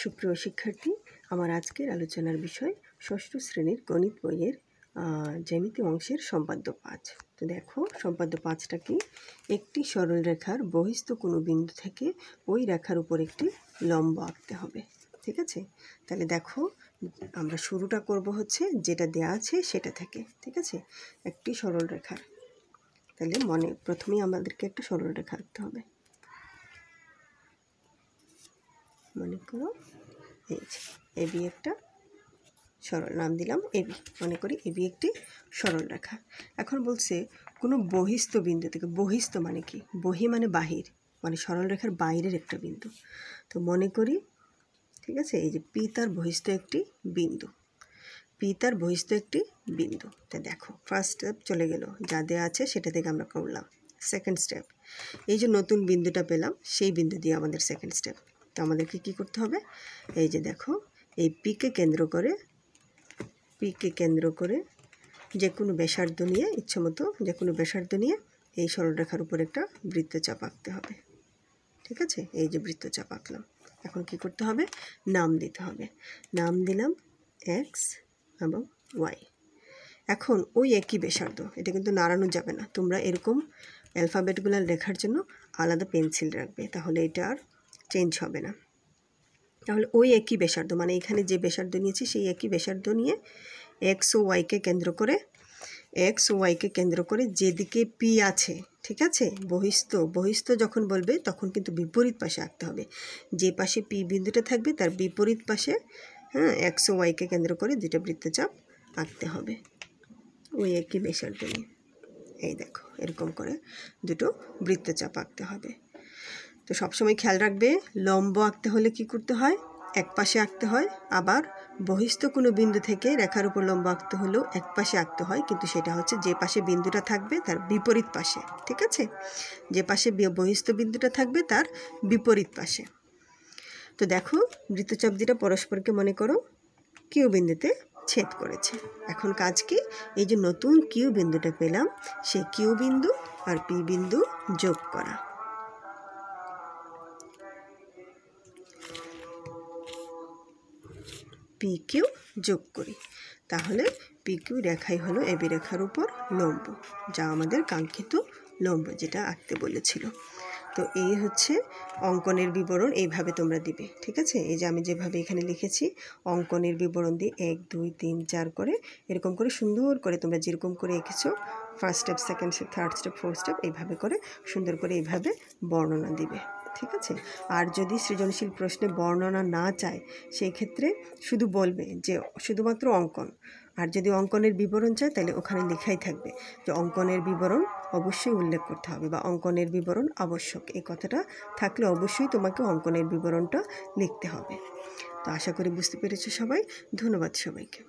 সুপ্রিয় শিক্ষার্থী আমার আজকের আলোচনার বিষয় ষষ্ঠ শ্রেণীর গণিত বইয়ের জ্যামিতি অংশের সম্পাদ্য পাঁচ তো দেখো সম্পাদ্য পাঁচটা কি একটি সরল রেখার বহিস্থ কোনো বিন্দু থেকে ওই রেখার উপর একটি লম্ব আঁকতে হবে ঠিক আছে তাহলে দেখো আমরা শুরুটা করব হচ্ছে যেটা দেয়া আছে সেটা থেকে ঠিক আছে একটি সরল রেখার তাহলে মনে প্রথমেই আমাদেরকে একটা সরল রেখা আঁকতে হবে মনে করো এই যে এবি একটা সরল নাম দিলাম এবি মনে করি এবি একটি সরল রেখা এখন বলছে কোনো বহিস্থ বিন্দু থেকে বহিস্থ মানে কি বহি মানে বাহির মানে সরল রেখার বাইরের একটা বিন্দু তো মনে করি ঠিক আছে এই যে পিতার বহিস্থ একটি বিন্দু পিতার বহিস্থ একটি বিন্দু তা দেখো ফার্স্ট স্টেপ চলে গেল যা দেওয়া আছে সেটা থেকে আমরা করলাম সেকেন্ড স্টেপ এই যে নতুন বিন্দুটা পেলাম সেই বিন্দু দিয়ে আমাদের সেকেন্ড স্টেপ তো আমাদেরকে কী করতে হবে এই যে দেখো এই পিকে কেন্দ্র করে পিকে কেন্দ্র করে যে কোনো ব্যাসার্ধ নিয়ে ইচ্ছামতো যে কোনো ব্যাসার্ধ নিয়ে এই সরলরেখার উপর একটা বৃত্তচাপ আঁকতে হবে ঠিক আছে এই যে বৃত্তচাপ আঁকলাম এখন কি করতে হবে নাম দিতে হবে নাম দিলাম এক্স এবং ওয়াই এখন ওই একই ব্যাসার্ধ এটা কিন্তু নাড়ানো যাবে না তোমরা এরকম অ্যালফাবেটগুলো লেখার জন্য আলাদা পেন্সিল রাখবে তাহলে এটা আর চেঞ্জ হবে না তাহলে ওই একই ব্যাসার্ধ মানে এখানে যে ব্যাসার্ধ নিয়েছি সেই একই ব্যাসার্ধ নিয়ে এক্স ও ওয়াইকে কেন্দ্র করে এক্স ও ওয়াইকে কেন্দ্র করে যেদিকে পি আছে ঠিক আছে বহিস্থ বহিস্থ যখন বলবে তখন কিন্তু বিপরীত পাশে আঁকতে হবে যে পাশে পি বিন্দুটা থাকবে তার বিপরীত পাশে হ্যাঁ এক্স ও ওয়াইকে কেন্দ্র করে দুটো বৃত্তচাপ আঁকতে হবে ওই একই ব্যাসার্ধ নিয়ে এই দেখো এরকম করে দুটো বৃত্তচাপ আঁকতে হবে তো সবসময় খেয়াল রাখবে লম্ব আঁকতে হলে কি করতে হয় এক পাশে আঁকতে হয় আবার বহিস্থ কোনো বিন্দু থেকে রেখার উপর লম্ব আঁকতে হলেও এক পাশে আঁকতে হয় কিন্তু সেটা হচ্ছে যে পাশে বিন্দুটা থাকবে তার বিপরীত পাশে ঠিক আছে যে পাশে বহিস্থ বিন্দুটা থাকবে তার বিপরীত পাশে তো দেখো বৃত্তচাপ পরস্পরকে মনে করো কিউ বিন্দুতে ছেদ করেছে এখন কাজ কি এই যে নতুন কিউ বিন্দুটা পেলাম সেই কিউ বিন্দু আর পি বিন্দু যোগ করা পি যোগ করি তাহলে পিকিউ রেখাই হলো এবি রেখার উপর লম্ব যা আমাদের কাঙ্ক্ষিত লম্ব যেটা আঁকতে বলেছিল তো এই হচ্ছে অঙ্কনের বিবরণ এইভাবে তোমরা দিবে ঠিক আছে এই যে আমি যেভাবে এখানে লিখেছি অঙ্কনের বিবরণ দিয়ে এক দুই তিন চার করে এরকম করে সুন্দর করে তোমরা যেরকম করে এঁকেছ first step second step third step fourth step এইভাবে করে সুন্দর করে এইভাবে বর্ণনা দিবে ঠিক আছে আর যদি সৃজনশীল প্রশ্নে বর্ণনা না চায় সেই ক্ষেত্রে শুধু বলবে যে শুধুমাত্র অঙ্কন আর যদি অঙ্কনের বিবরণ চায় তাহলে ওখানে লেখাই থাকবে যে অঙ্কনের বিবরণ অবশ্যই উল্লেখ করতে হবে বা অঙ্কনের বিবরণ আবশ্যক এই কথাটা থাকলে অবশ্যই তোমাকে অঙ্কনের বিবরণটা লিখতে হবে তো আশা করি বুঝতে পেরেছো সবাই ধন্যবাদ সবাইকে